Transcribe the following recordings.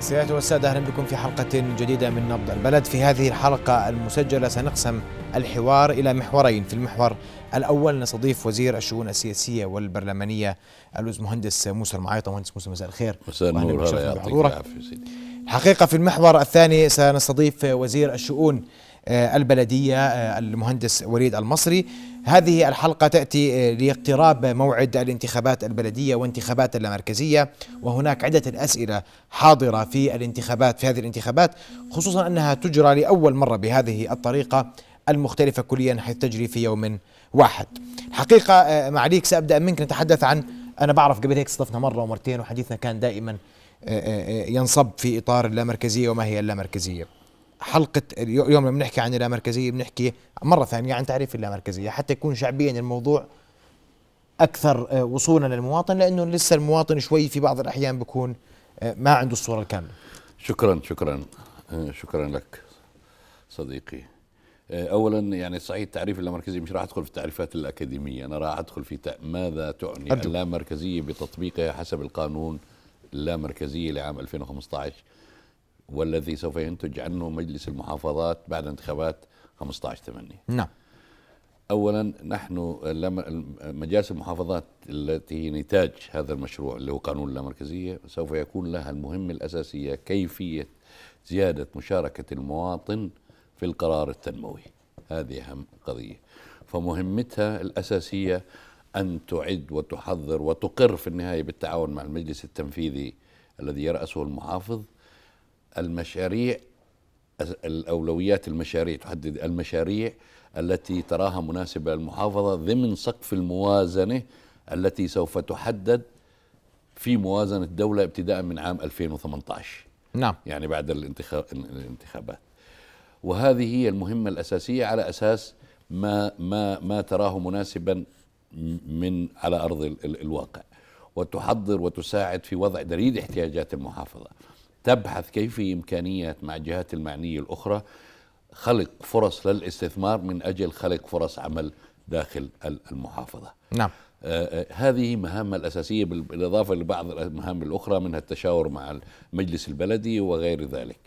سيادة والسادة أهلا بكم في حلقة جديدة من نبض البلد في هذه الحلقة المسجلة سنقسم الحوار إلى محورين في المحور الأول نستضيف وزير الشؤون السياسية والبرلمانية الأستاذ مهندس موسى المعايطة مهندس موسى مساء الخير مساء النور يعطيك الحقيقة في المحور الثاني سنستضيف وزير الشؤون البلدية المهندس وليد المصري هذه الحلقة تأتي آه، لاقتراب موعد الانتخابات البلدية وانتخابات اللامركزية وهناك عدة الأسئلة حاضرة في الانتخابات في هذه الانتخابات خصوصا أنها تجرى لأول مرة بهذه الطريقة المختلفة كليا حيث تجري في يوم واحد الحقيقة آه، معليك سأبدأ منك نتحدث عن أنا بعرف قبل هيك استضفنا مرة ومرتين وحديثنا كان دائما آه، ينصب في إطار اللامركزية وما هي اللامركزية حلقة اليوم لما بنحكي عن اللامركزية بنحكي مرة ثانية عن تعريف اللامركزية حتى يكون شعبيا الموضوع أكثر آه، وصولا للمواطن لأنه لسه المواطن شوي في بعض الأحيان بكون آه، ما عنده الصورة الكاملة شكرا شكرا آه، شكرا لك صديقي اولا يعني صحيح التعريف اللامركزي مش راح ادخل في التعريفات الاكاديميه انا راح ادخل في ماذا تعني اللامركزيه بتطبيقها حسب القانون اللامركزيه لعام 2015 والذي سوف ينتج عنه مجلس المحافظات بعد انتخابات 15 8 نعم اولا نحن مجالس المحافظات التي هي نتاج هذا المشروع اللي هو قانون اللامركزيه سوف يكون لها المهمه الاساسيه كيفيه زياده مشاركه المواطن في القرار التنموي هذه اهم قضيه فمهمتها الاساسيه ان تعد وتحضر وتقر في النهايه بالتعاون مع المجلس التنفيذي الذي يراسه المحافظ المشاريع الأولويات المشاريع تحدد المشاريع التي تراها مناسبة للمحافظة ضمن سقف الموازنة التي سوف تحدد في موازنة الدولة ابتداء من عام 2018 نعم يعني بعد الانتخابات وهذه هي المهمة الأساسية على أساس ما ما ما تراه مناسبا من على أرض الواقع وتحضر وتساعد في وضع دليل احتياجات المحافظة تبحث كيف إمكانية مع الجهات المعنية الأخرى خلق فرص للاستثمار من أجل خلق فرص عمل داخل المحافظة نعم آه, آه، هذه مهامها الأساسية بالإضافة لبعض المهام الأخرى منها التشاور مع المجلس البلدي وغير ذلك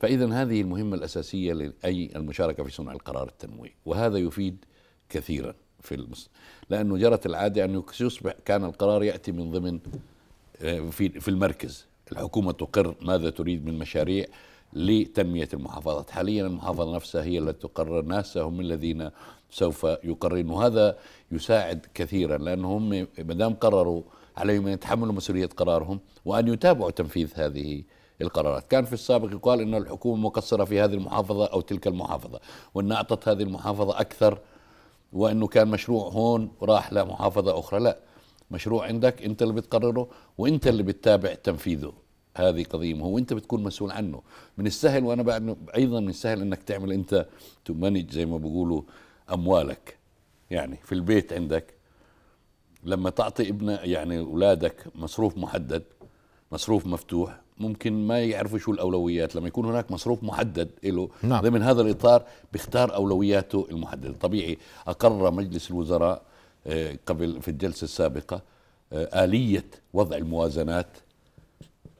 فإذا هذه المهمة الأساسية لأي المشاركة في صنع القرار التنموي وهذا يفيد كثيرا في المس... لأنه جرت العادة أنه يصبح كان القرار يأتي من ضمن آه، في في المركز الحكومة تقر ماذا تريد من مشاريع لتنمية المحافظات حاليا المحافظة نفسها هي التي تقرر ناسا هم الذين سوف يقررون وهذا يساعد كثيرا لأنهم مدام قرروا عليهم أن يتحملوا مسؤولية قرارهم وأن يتابعوا تنفيذ هذه القرارات كان في السابق يقال أن الحكومة مقصرة في هذه المحافظة أو تلك المحافظة وأن أعطت هذه المحافظة أكثر وأنه كان مشروع هون راح لمحافظة أخرى لا مشروع عندك أنت اللي بتقرره وأنت اللي بتتابع تنفيذه هذه قضيه ما هو انت بتكون مسؤول عنه من السهل وانا ايضا من السهل انك تعمل انت تمانج زي ما بيقولوا اموالك يعني في البيت عندك لما تعطي ابن يعني اولادك مصروف محدد مصروف مفتوح ممكن ما يعرفوا شو الاولويات لما يكون هناك مصروف محدد له نعم. ضمن هذا الاطار بيختار اولوياته المحدده طبيعي اقر مجلس الوزراء آه، قبل في الجلسه السابقه آه، اليه وضع الموازنات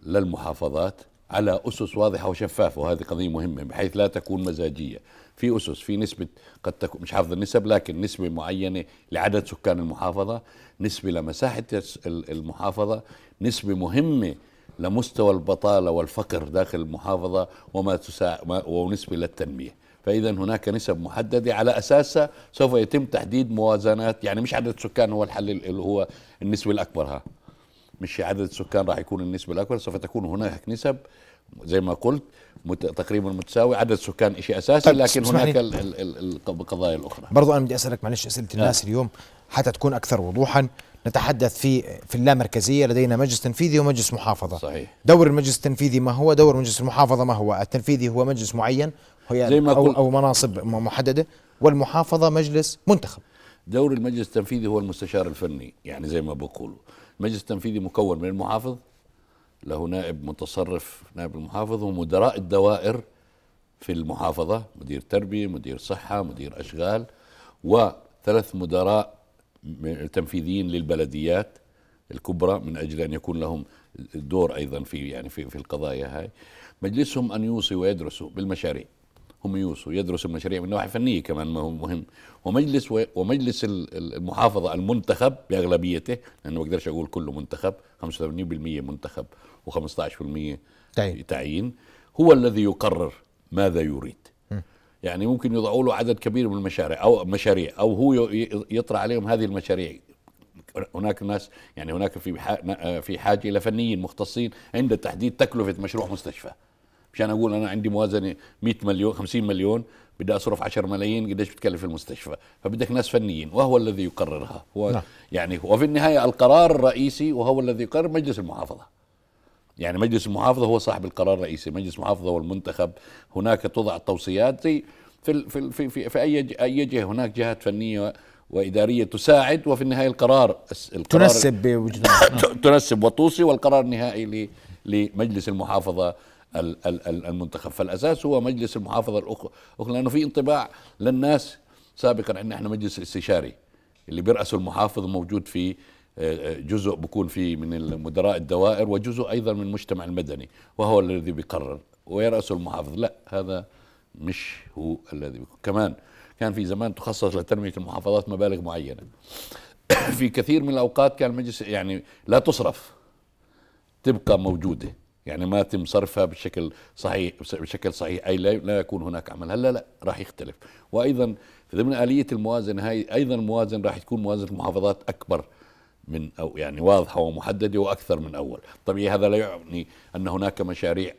للمحافظات على أسس واضحة وشفافة وهذه قضية مهمة بحيث لا تكون مزاجية في أسس في نسبة قد تكون مش حافظ النسب لكن نسبة معينة لعدد سكان المحافظة نسبة لمساحة المحافظة نسبة مهمة لمستوى البطالة والفقر داخل المحافظة وما تسا... ونسبة للتنمية فإذا هناك نسب محددة على أساسها سوف يتم تحديد موازنات يعني مش عدد سكان هو الحل اللي هو النسبة الأكبر ها مش عدد السكان راح يكون النسبه الاكبر سوف تكون هناك نسب زي ما قلت مت... تقريبا متساوي عدد السكان شيء اساسي طيب، لكن هناك القضايا الاخرى برضو انا بدي اسالك معلش اسئله آه. الناس اليوم حتى تكون اكثر وضوحا نتحدث في في اللامركزيه لدينا مجلس تنفيذي ومجلس محافظه صحيح دور المجلس التنفيذي ما هو دور مجلس المحافظه ما هو التنفيذي هو مجلس معين يعني زي ما أو, او مناصب محدده والمحافظه مجلس منتخب دور المجلس التنفيذي هو المستشار الفني يعني زي ما بقولوا مجلس تنفيذي مكون من المحافظ له نائب متصرف نائب المحافظ ومدراء الدوائر في المحافظة مدير تربية مدير صحة مدير أشغال وثلاث مدراء تنفيذيين للبلديات الكبرى من أجل أن يكون لهم دور أيضا في يعني في, في القضايا هاي مجلسهم أن يوصي ويدرسوا بالمشاريع هم يوصوا يدرسوا المشاريع من نواحي فنية كمان ما هو مهم ومجلس ومجلس المحافظة المنتخب بأغلبيته لأنه ما بقدرش أقول كله منتخب 85% منتخب و15% تعيين هو الذي يقرر ماذا يريد يعني ممكن يضعوا له عدد كبير من المشاريع أو مشاريع أو هو يطرح عليهم هذه المشاريع هناك ناس يعني هناك في في حاجه الى فنيين مختصين عند تحديد تكلفه مشروع مستشفى مشان اقول انا عندي موازنه 100 مليون 50 مليون بدي اصرف 10 ملايين قديش بتكلف المستشفى فبدك ناس فنيين وهو الذي يقررها هو نعم. يعني وفي النهايه القرار الرئيسي وهو الذي يقرر مجلس المحافظه يعني مجلس المحافظه هو صاحب القرار الرئيسي مجلس المحافظه والمنتخب هناك توضع التوصيات في في في في, في اي اي جهه هناك جهات فنيه واداريه تساعد وفي النهايه القرار, القرار تنسب بوجدان تنسب وتوصي والقرار النهائي لمجلس المحافظه المنتخب فالاساس هو مجلس المحافظه الاخرى لانه في انطباع للناس سابقا عندنا احنا مجلس استشاري اللي بيرأسه المحافظ موجود في آه، آه، جزء بكون فيه من مدراء الدوائر وجزء ايضا من المجتمع المدني وهو الذي بيقرر ويرأسه المحافظ لا هذا مش هو الذي كمان كان في زمان تخصص لتنميه المحافظات مبالغ معينه في كثير من الاوقات كان المجلس يعني لا تصرف تبقى موجوده يعني ما تم صرفها بشكل صحيح بشكل صحيح اي لا يكون هناك عمل هلا لا راح يختلف وايضا ضمن اليه الموازن هاي ايضا الموازن راح تكون موازنه المحافظات اكبر من او يعني واضحه ومحدده واكثر من اول، طبيعي إيه هذا لا يعني ان هناك مشاريع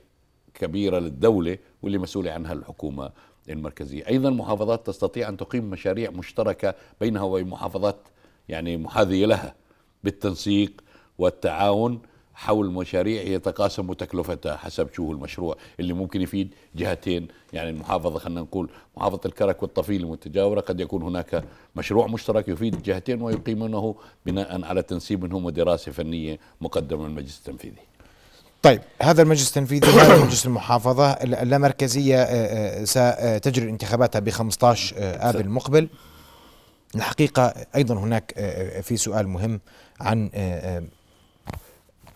كبيره للدوله واللي مسؤوله عنها الحكومه المركزيه، ايضا المحافظات تستطيع ان تقيم مشاريع مشتركه بينها وبين محافظات يعني محاذيه لها بالتنسيق والتعاون حول مشاريع يتقاسم تكلفتها حسب شو هو المشروع اللي ممكن يفيد جهتين يعني المحافظه خلينا نقول محافظه الكرك والطفيل المتجاوره قد يكون هناك مشروع مشترك يفيد الجهتين ويقيمونه بناء على تنسيب منهم ودراسه فنيه مقدمه من المجلس التنفيذي. طيب هذا المجلس التنفيذي هذا مجلس المحافظة اللامركزية آه، آه، ستجري آه، انتخاباتها ب 15 آب المقبل الحقيقة أيضا هناك في سؤال مهم عن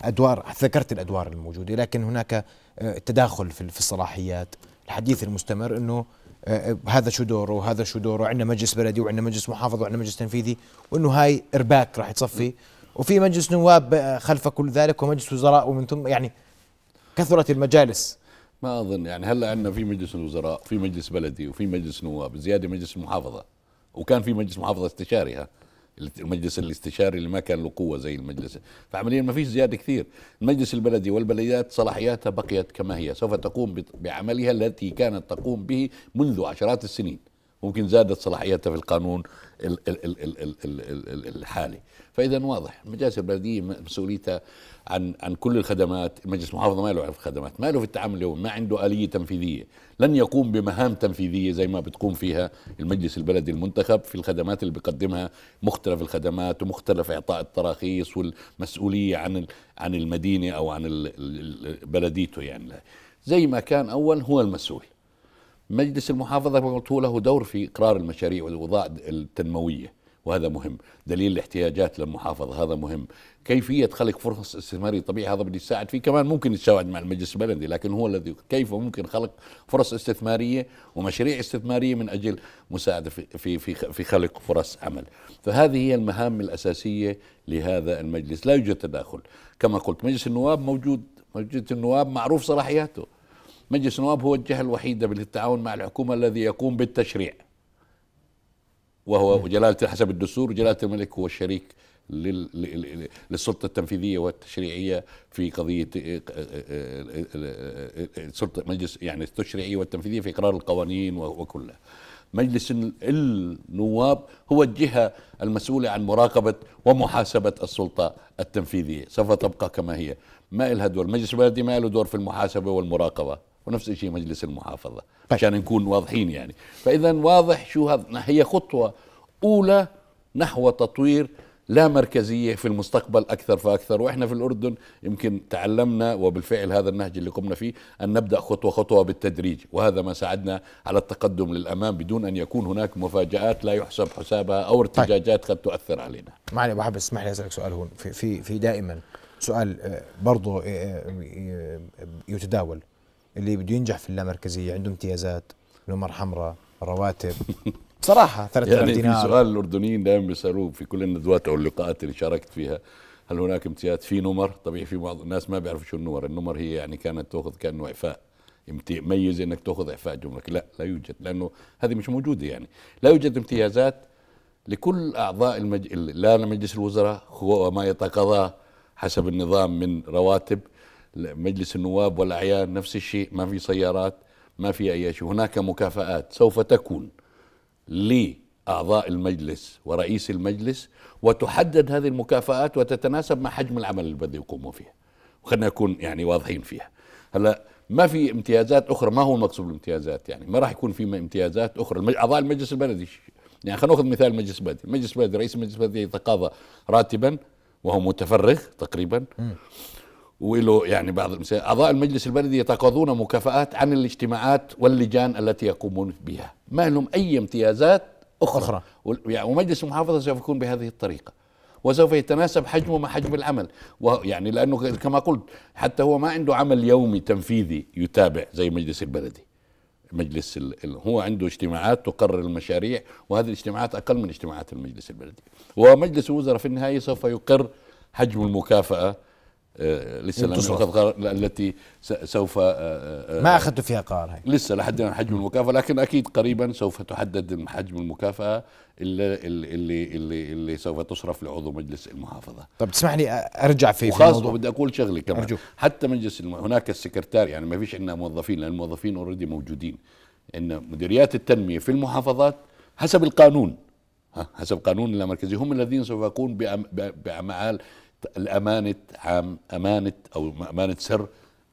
ادوار ذكرت الادوار الموجوده لكن هناك آه، تداخل في الصلاحيات الحديث المستمر انه آه، آه، هذا شو دوره وهذا شو دوره عندنا مجلس بلدي وعندنا مجلس محافظه وعندنا مجلس تنفيذي وانه هاي ارباك راح تصفي وفي مجلس نواب خلف كل ذلك ومجلس وزراء ومن ثم يعني كثرت المجالس ما اظن يعني هلا عندنا في مجلس الوزراء في مجلس بلدي وفي مجلس نواب زياده مجلس المحافظه وكان في مجلس محافظه استشاري ها المجلس الاستشاري اللي ما كان له قوه زي المجلس فعمليا ما فيش زياده كثير المجلس البلدي والبلديات صلاحياتها بقيت كما هي سوف تقوم بعملها التي كانت تقوم به منذ عشرات السنين ممكن زادت صلاحيتها في القانون الحالي فاذا واضح المجالس البلديه مسؤوليتها عن عن كل الخدمات مجلس المحافظه ما له في الخدمات ما له في التعامل اليوم ما عنده اليه تنفيذيه لن يقوم بمهام تنفيذيه زي ما بتقوم فيها المجلس البلدي المنتخب في الخدمات اللي بيقدمها مختلف الخدمات ومختلف اعطاء التراخيص والمسؤوليه عن عن المدينه او عن بلديته يعني زي ما كان اول هو المسؤول مجلس المحافظة قلت له دور في إقرار المشاريع والوضاع التنموية وهذا مهم دليل الاحتياجات للمحافظة هذا مهم كيفية خلق فرص استثمارية طبيعي هذا بده يساعد فيه كمان ممكن يتساعد مع المجلس البلدي لكن هو الذي كيف ممكن خلق فرص استثمارية ومشاريع استثمارية من أجل مساعدة في, في, في خلق فرص عمل فهذه هي المهام الأساسية لهذا المجلس لا يوجد تداخل كما قلت مجلس النواب موجود مجلس النواب معروف صلاحياته مجلس النواب هو الجهة الوحيدة بالتعاون مع الحكومة الذي يقوم بالتشريع وهو جلالة حسب الدستور جلالة الملك هو الشريك للسلطة التنفيذية والتشريعية في قضية آه، آه، آه، سلطة مجلس يعني التشريعية والتنفيذية في إقرار القوانين وكلها مجلس النواب هو الجهة المسؤولة عن مراقبة ومحاسبة السلطة التنفيذية سوف تبقى كما هي ما إلها دور المجلس البلدي ما له دور في المحاسبة والمراقبة ونفس الشيء مجلس المحافظه طيب. عشان نكون واضحين يعني فاذا واضح شو هذا هي خطوه اولى نحو تطوير لا مركزيه في المستقبل اكثر فاكثر واحنا في الاردن يمكن تعلمنا وبالفعل هذا النهج اللي قمنا فيه ان نبدا خطوه خطوه بالتدريج وهذا ما ساعدنا على التقدم للامام بدون ان يكون هناك مفاجات لا يحسب حسابها او طيب. ارتجاجات قد تؤثر علينا. معلي ابو حبس اسمح لي اسالك سؤال هون في في, في دائما سؤال آه، برضه آه، آه، يتداول اللي بده ينجح في اللامركزيه عنده امتيازات نمر حمراء رواتب بصراحه 3000 يعني دينار في سؤال الاردنيين دائما بيسالوه في كل الندوات او اللقاءات اللي شاركت فيها هل هناك امتياز في نمر طبيعي في بعض الناس ما بيعرفوا شو النمر النمر هي يعني كانت تاخذ كانه اعفاء ميز انك تاخذ اعفاء جمركي لا لا يوجد لانه هذه مش موجوده يعني لا يوجد امتيازات لكل اعضاء المج... لا مجلس الوزراء هو يتقاضاه حسب النظام من رواتب مجلس النواب والاعيان نفس الشيء ما في سيارات ما في اي شيء هناك مكافآت سوف تكون لاعضاء المجلس ورئيس المجلس وتحدد هذه المكافآت وتتناسب مع حجم العمل الذي يقوموا فيه خلينا نكون يعني واضحين فيها هلا ما في امتيازات اخرى ما هو المقصود بالامتيازات يعني ما راح يكون في امتيازات اخرى اعضاء المجلس البلدي يعني خلينا ناخذ مثال المجلس البلدي المجلس البلدي رئيس المجلس البلدي يتقاضى راتبا وهو متفرغ تقريبا وله يعني بعض أعضاء المجلس البلدي يتقاضون مكافآت عن الاجتماعات واللجان التي يقومون بها ما لهم أي امتيازات أخرى, أخرى. يعني ومجلس المحافظة سوف يكون بهذه الطريقة وسوف يتناسب حجمه مع حجم العمل ويعني لأنه كما قلت حتى هو ما عنده عمل يومي تنفيذي يتابع زي مجلس البلدي مجلس ال... هو عنده اجتماعات تقرر المشاريع وهذه الاجتماعات أقل من اجتماعات المجلس البلدي ومجلس الوزراء في النهاية سوف يقر حجم المكافأة آه، لسه لم قرار التي سوف آه، آه، ما اخذت فيها قرار هي. لسه لحد الان حجم المكافاه لكن اكيد قريبا سوف تحدد حجم المكافاه اللي اللي اللي, اللي سوف تصرف لعضو مجلس المحافظه طب تسمح لي ارجع في خاصة بدي اقول شغله كمان أرجو. حتى مجلس الم... هناك السكرتار يعني ما فيش عندنا موظفين لان الموظفين اوريدي موجودين ان مديريات التنميه في المحافظات حسب القانون حسب قانون المركزي هم الذين سوف يكون بأم... بأعمال الأمانة عام أمانة أو أمانة سر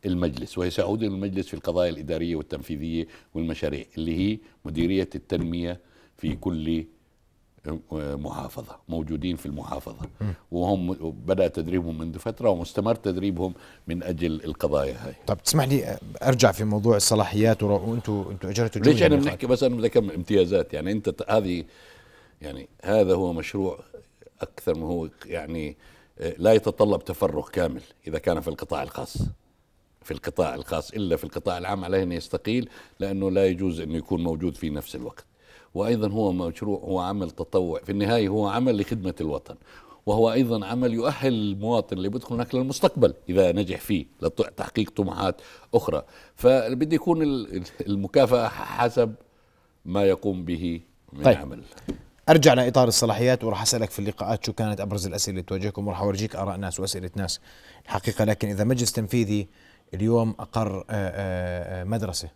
المجلس وهي سعود المجلس في القضايا الإدارية والتنفيذية والمشاريع اللي هي مديرية التنمية في كل آه، محافظة موجودين في المحافظة وهم بدأ تدريبهم منذ فترة ومستمر تدريبهم من أجل القضايا هاي طب تسمح لي أرجع في موضوع الصلاحيات وأنتوا أنتوا أجرتوا ليش أنا يعني بنحكي بس أنا بدي امتيازات يعني أنت هذه يعني هذا هو مشروع أكثر ما هو يعني لا يتطلب تفرغ كامل إذا كان في القطاع الخاص في القطاع الخاص إلا في القطاع العام عليه أن يستقيل لأنه لا يجوز أن يكون موجود في نفس الوقت وأيضا هو مشروع هو عمل تطوع في النهاية هو عمل لخدمة الوطن وهو أيضا عمل يؤهل المواطن اللي بيدخل هناك للمستقبل إذا نجح فيه لتحقيق طموحات أخرى فبدي يكون المكافأة حسب ما يقوم به من طيب. عمل ارجع لاطار الصلاحيات وراح اسالك في اللقاءات شو كانت ابرز الاسئله اللي تواجهكم وراح اورجيك اراء ناس واسئله ناس الحقيقه لكن اذا مجلس تنفيذي اليوم اقر آه، آه، آه، مدرسه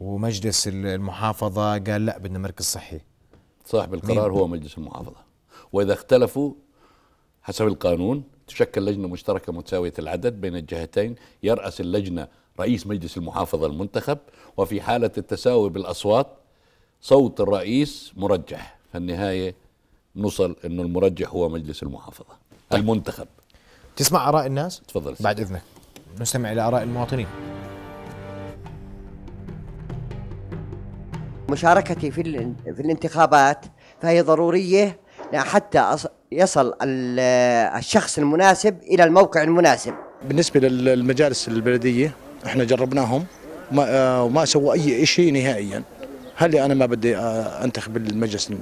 ومجلس المحافظه قال لا بدنا مركز صحي صاحب القرار هو مجلس المحافظه واذا اختلفوا حسب القانون تشكل لجنه مشتركه متساويه العدد بين الجهتين يراس اللجنه رئيس مجلس المحافظه المنتخب وفي حاله التساوي بالاصوات صوت الرئيس مرجح فالنهايه نوصل انه المرجح هو مجلس المحافظه طيب. المنتخب تسمع اراء الناس تفضل بعد اذنك نستمع الى اراء المواطنين مشاركتي في في الانتخابات فهي ضروريه حتى يصل الشخص المناسب الى الموقع المناسب بالنسبه للمجالس البلديه احنا جربناهم آه، وما سووا اي شيء نهائيا هل انا ما بدي انتخب المجلس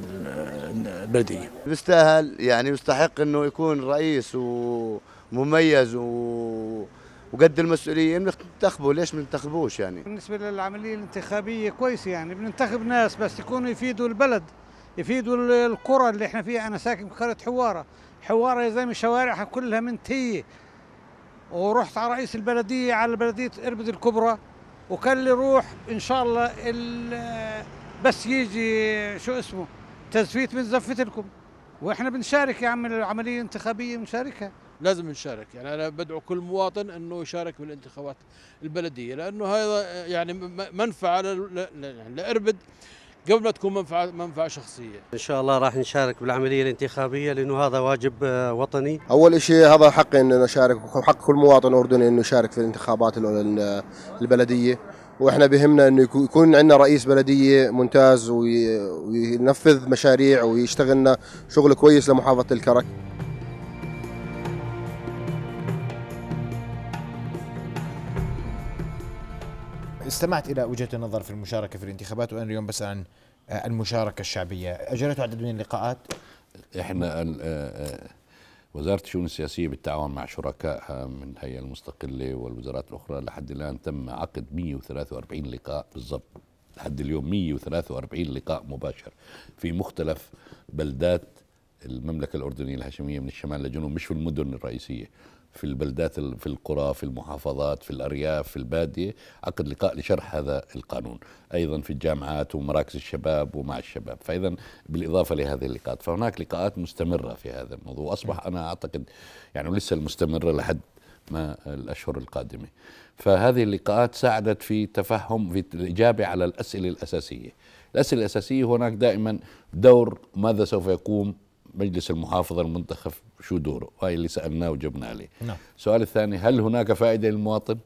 البلديه بيستاهل يعني يستحق انه يكون رئيس ومميز و وقد المسؤوليه بننتخبه ليش ما بننتخبوش يعني بالنسبه للعمليه الانتخابيه كويسه يعني بننتخب ناس بس يكونوا يفيدوا البلد يفيدوا القرى اللي احنا فيها انا ساكن بقريه حواره حواره زي ما شوارعها كلها منتيه ورحت على رئيس البلديه على بلديه اربد الكبرى وكان اللي يروح ان شاء الله بس يجي شو اسمه تزفيت من زفتلكم واحنا بنشارك يا عم العمليه الانتخابيه بنشاركها لازم نشارك يعني انا بدعو كل مواطن انه يشارك بالانتخابات البلديه لانه هذا يعني منفعه يعني لاربد قبل ما تكون منفعه منفعه شخصيه. ان شاء الله راح نشارك بالعمليه الانتخابيه لانه هذا واجب آه، وطني. اول شيء هذا حقي ان نشارك وحق كل مواطن اردني انه يشارك في الانتخابات البلديه واحنا بهمنا انه يكون عندنا رئيس بلديه ممتاز وينفذ مشاريع ويشتغلنا شغل كويس لمحافظه الكرك. استمعت إلى وجهة النظر في المشاركة في الانتخابات وأنا اليوم بس عن آه، المشاركة الشعبية اجريت عدد من اللقاءات إحنا آه، آه، وزارة الشؤون السياسية بالتعاون مع شركائها من الهيئة المستقلة والوزارات الأخرى لحد الآن تم عقد 143 لقاء بالضبط لحد اليوم 143 لقاء مباشر في مختلف بلدات المملكه الاردنيه الهاشميه من الشمال للجنوب مش في المدن الرئيسيه في البلدات في القرى في المحافظات في الارياف في الباديه عقد لقاء لشرح هذا القانون ايضا في الجامعات ومراكز الشباب ومع الشباب فاذا بالاضافه لهذه اللقاءات فهناك لقاءات مستمره في هذا الموضوع اصبح انا اعتقد يعني لسه المستمره لحد ما الاشهر القادمه فهذه اللقاءات ساعدت في تفهم في الاجابه على الاسئله الاساسيه الاسئله الاساسيه هناك دائما دور ماذا سوف يقوم مجلس المحافظه المنتخب شو دوره هاي اللي سالناه وجبنا عليه نعم. السؤال الثاني هل هناك فائده للمواطن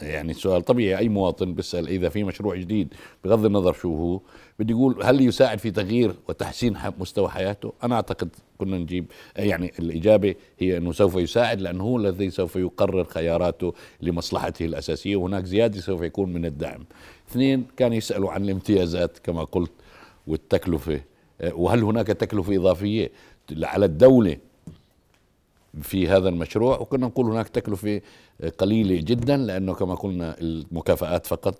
يعني سؤال طبيعي اي مواطن بيسال اذا في مشروع جديد بغض النظر شو هو بده يقول هل يساعد في تغيير وتحسين مستوى حياته انا اعتقد كنا نجيب يعني الاجابه هي انه سوف يساعد لانه هو الذي سوف يقرر خياراته لمصلحته الاساسيه وهناك زياده سوف يكون من الدعم اثنين كان يسالوا عن الامتيازات كما قلت والتكلفه وهل هناك تكلفة إضافية على الدولة في هذا المشروع وكنا نقول هناك تكلفة قليلة جدا لأنه كما قلنا المكافآت فقط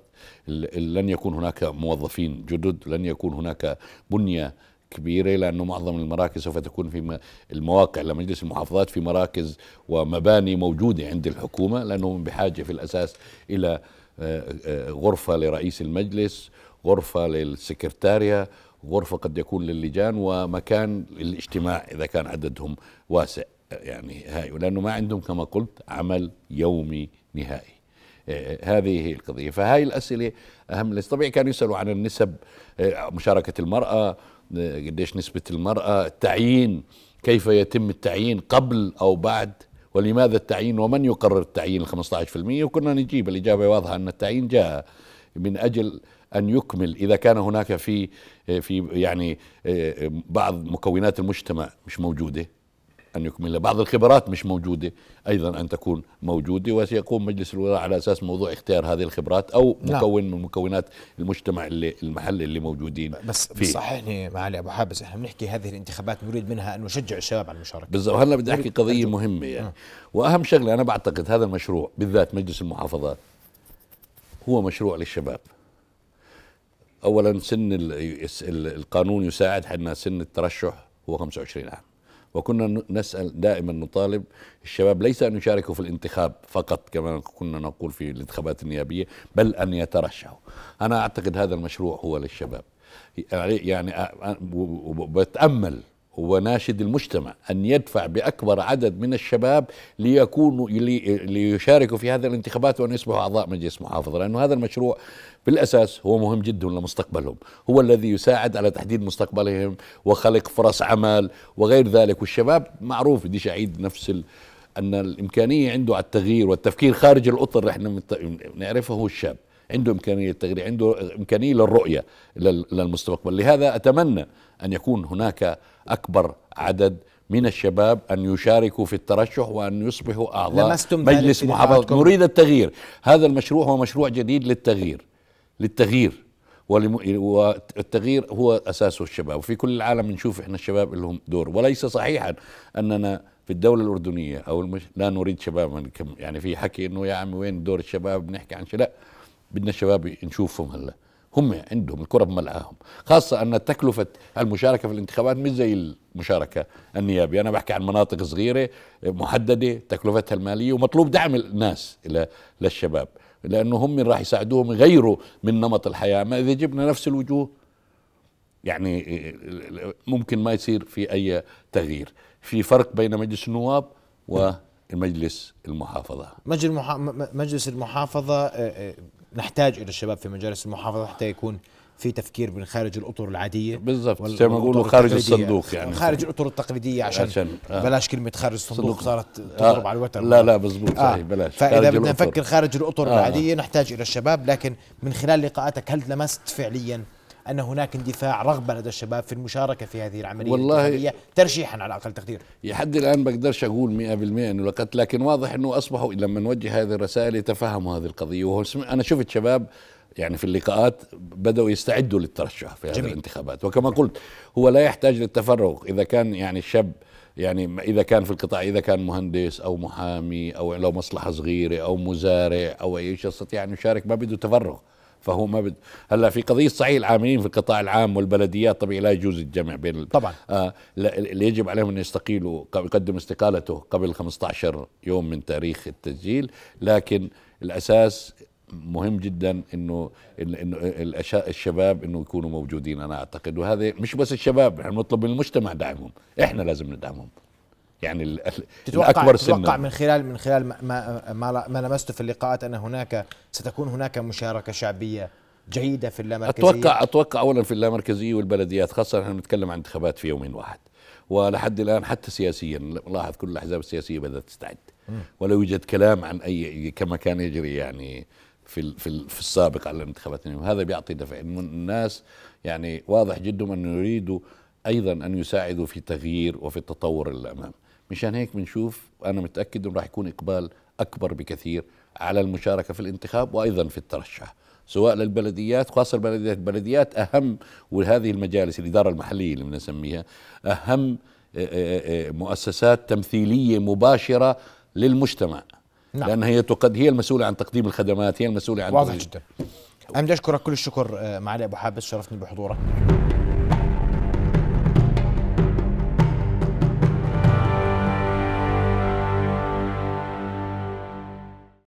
لن يكون هناك موظفين جدد لن يكون هناك بنية كبيرة لأنه معظم المراكز سوف تكون في المواقع لمجلس المحافظات في مراكز ومباني موجودة عند الحكومة لأنهم بحاجة في الأساس إلى آه، آه، غرفة لرئيس المجلس غرفة للسكرتارية غرفة قد يكون للجان ومكان للاجتماع إذا كان عددهم واسع يعني هاي لأنه ما عندهم كما قلت عمل يومي نهائي آه، هذه هي القضية فهاي الأسئلة أهم طبيعي كانوا يسألوا عن النسب آه، مشاركة المرأة آه، قديش نسبة المرأة التعيين كيف يتم التعيين قبل أو بعد ولماذا التعيين ومن يقرر التعيين ال 15% وكنا نجيب الإجابة واضحة أن التعيين جاء من أجل ان يكمل اذا كان هناك في في يعني آه، بعض مكونات المجتمع مش موجوده ان يكمل بعض الخبرات مش موجوده ايضا ان تكون موجوده وسيقوم مجلس الوزراء على اساس موضوع اختيار هذه الخبرات او نعم. مكون من مكونات المجتمع اللي المحل اللي موجودين بس فيه. صححني معالي ابو حابس احنا بنحكي هذه الانتخابات نريد منها ان نشجع الشباب على المشاركه بالضبط هلا بدي احكي قضيه أرجو. مهمه يعني نعم. واهم شغله انا بعتقد هذا المشروع بالذات مجلس المحافظات هو مشروع للشباب اولا سن القانون يساعد حنا سن الترشح هو 25 عام وكنا نسال دائما نطالب الشباب ليس ان يشاركوا في الانتخاب فقط كما كنا نقول في الانتخابات النيابيه بل ان يترشحوا انا اعتقد هذا المشروع هو للشباب يعني وبتامل وناشد المجتمع أن يدفع بأكبر عدد من الشباب ليكونوا ليشاركوا في هذه الانتخابات وأن يصبحوا أعضاء مجلس محافظة لأنه هذا المشروع بالأساس هو مهم جدا لمستقبلهم هو الذي يساعد على تحديد مستقبلهم وخلق فرص عمل وغير ذلك والشباب معروف بديش أعيد نفس ال أن الإمكانية عنده على التغيير والتفكير خارج الأطر اللي احنا نعرفه هو الشاب عنده إمكانية التغيير عنده إمكانية للرؤية للمستقبل لهذا أتمنى أن يكون هناك أكبر عدد من الشباب أن يشاركوا في الترشح وأن يصبحوا أعضاء مجلس محافظة نريد التغيير هذا المشروع هو مشروع جديد للتغيير للتغيير والتغيير هو أساسه الشباب وفي كل العالم نشوف إحنا الشباب لهم دور وليس صحيحا أننا في الدولة الأردنية أو المش... لا نريد شباب يعني في حكي إنه يا عمي وين دور الشباب بنحكي عن شيء لا بدنا الشباب نشوفهم هلا هم عندهم الكره بملعاهم خاصه ان تكلفه المشاركه في الانتخابات مش زي المشاركه النيابيه انا بحكي عن مناطق صغيره محدده تكلفتها الماليه ومطلوب دعم الناس الى للشباب لانه هم راح يساعدوهم يغيروا من نمط الحياه ما اذا جبنا نفس الوجوه يعني إيه، ممكن ما يصير في اي تغيير في فرق بين مجلس النواب المجلس المحافظه مجلس المحافظه إيه، إيه، نحتاج الى الشباب في مجالس المحافظه حتى يكون في تفكير من خارج الاطر العاديه بالضبط زي ما بيقولوا خارج الصندوق يعني خارج الاطر التقليديه عشان, عشان آه. بلاش كلمه خارج الصندوق صارت آه. تضرب آه. على الوتر لا لا مزبوط آه. صحيح بلاش فاذا بدنا نفكر خارج الاطر آه. العاديه نحتاج الى الشباب لكن من خلال لقاءاتك هل لمست فعليا ان هناك اندفاع رغبه لدى الشباب في المشاركه في هذه العمليه والله ترشيحا على اقل تقدير لحد الان بقدرش اقول 100% انه لقد لكن واضح انه اصبحوا لما نوجه هذه الرسائل يتفهموا هذه القضيه وهو انا شفت شباب يعني في اللقاءات بدأوا يستعدوا للترشح في هذه الانتخابات وكما قلت هو لا يحتاج للتفرغ إذا كان يعني الشاب يعني إذا كان في القطاع إذا كان مهندس أو محامي أو لو مصلحة صغيرة أو مزارع أو أي شيء يستطيع يعني أن يشارك ما بده تفرغ فهو ما بد هلا في قضيه صحيح العاملين في القطاع العام والبلديات طبيعي لا يجوز الجمع بين ال... طبعا آه اللي يجب عليهم ان يستقيلوا يقدم استقالته قبل 15 يوم من تاريخ التسجيل لكن الاساس مهم جدا انه انه الشباب انه يكونوا موجودين انا اعتقد وهذا مش بس الشباب احنا نطلب من المجتمع دعمهم احنا لازم ندعمهم يعني تتوقع الاكبر سنا تتوقع من خلال من خلال ما, ما, ما لمسته في اللقاءات ان هناك ستكون هناك مشاركه شعبيه جيده في اللامركزيه اتوقع اتوقع اولا في اللامركزيه والبلديات خاصه نحن بنتكلم عن انتخابات في يومين واحد ولحد الان حتى سياسيا لاحظ كل الاحزاب السياسيه بدات تستعد ولا يوجد كلام عن اي كما كان يجري يعني في في في السابق على الانتخابات هذا بيعطي دفع الناس يعني واضح جدا انه يريدوا ايضا ان يساعدوا في تغيير وفي التطور للامام مشان هيك بنشوف أنا متأكد أنه راح يكون إقبال أكبر بكثير على المشاركة في الانتخاب وأيضا في الترشح سواء للبلديات خاصة البلديات البلديات أهم وهذه المجالس الإدارة المحلية اللي بنسميها أهم آه، آه، آه، مؤسسات تمثيلية مباشرة للمجتمع نعم. لأن هي تقد هي المسؤولة عن تقديم الخدمات هي المسؤولة عن واضح جدا أنا بدي أشكرك كل الشكر معالي أبو حابس شرفني بحضورك